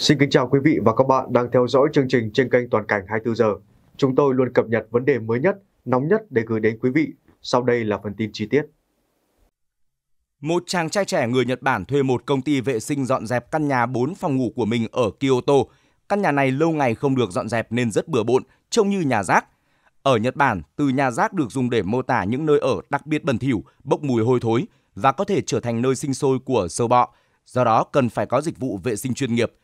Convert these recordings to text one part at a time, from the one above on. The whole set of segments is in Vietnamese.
Xin kính chào quý vị và các bạn đang theo dõi chương trình trên kênh Toàn cảnh 24 giờ. Chúng tôi luôn cập nhật vấn đề mới nhất, nóng nhất để gửi đến quý vị. Sau đây là phần tin chi tiết. Một chàng trai trẻ người Nhật Bản thuê một công ty vệ sinh dọn dẹp căn nhà 4 phòng ngủ của mình ở Kyoto. Căn nhà này lâu ngày không được dọn dẹp nên rất bừa bộn, trông như nhà rác. Ở Nhật Bản, từ nhà rác được dùng để mô tả những nơi ở đặc biệt bẩn thỉu, bốc mùi hôi thối và có thể trở thành nơi sinh sôi của sâu bọ. Do đó, cần phải có dịch vụ vệ sinh chuyên nghiệp –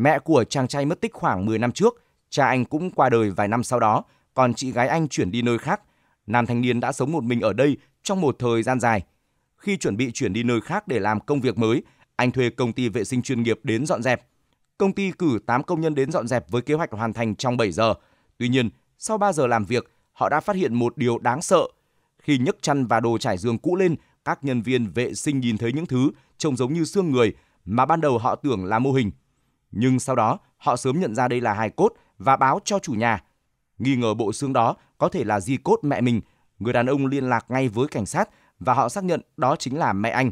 Mẹ của chàng trai mất tích khoảng 10 năm trước, cha anh cũng qua đời vài năm sau đó, còn chị gái anh chuyển đi nơi khác. Nam thanh niên đã sống một mình ở đây trong một thời gian dài. Khi chuẩn bị chuyển đi nơi khác để làm công việc mới, anh thuê công ty vệ sinh chuyên nghiệp đến dọn dẹp. Công ty cử 8 công nhân đến dọn dẹp với kế hoạch hoàn thành trong 7 giờ. Tuy nhiên, sau 3 giờ làm việc, họ đã phát hiện một điều đáng sợ. Khi nhấc chăn và đồ trải giường cũ lên, các nhân viên vệ sinh nhìn thấy những thứ trông giống như xương người mà ban đầu họ tưởng là mô hình – nhưng sau đó, họ sớm nhận ra đây là hài cốt và báo cho chủ nhà. Nghi ngờ bộ xương đó có thể là di cốt mẹ mình, người đàn ông liên lạc ngay với cảnh sát và họ xác nhận đó chính là mẹ anh.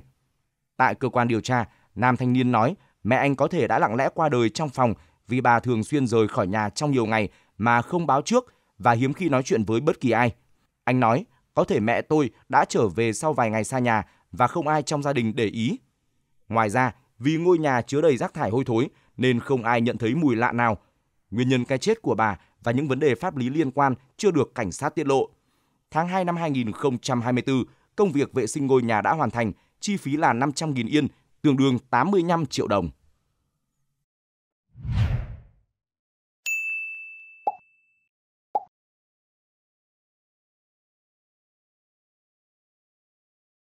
Tại cơ quan điều tra, nam thanh niên nói mẹ anh có thể đã lặng lẽ qua đời trong phòng vì bà thường xuyên rời khỏi nhà trong nhiều ngày mà không báo trước và hiếm khi nói chuyện với bất kỳ ai. Anh nói, có thể mẹ tôi đã trở về sau vài ngày xa nhà và không ai trong gia đình để ý. Ngoài ra, vì ngôi nhà chứa đầy rác thải hôi thối, nên không ai nhận thấy mùi lạ nào. Nguyên nhân cái chết của bà và những vấn đề pháp lý liên quan chưa được cảnh sát tiết lộ. Tháng 2 năm 2024, công việc vệ sinh ngôi nhà đã hoàn thành, chi phí là 500.000 yên, tương đương 85 triệu đồng.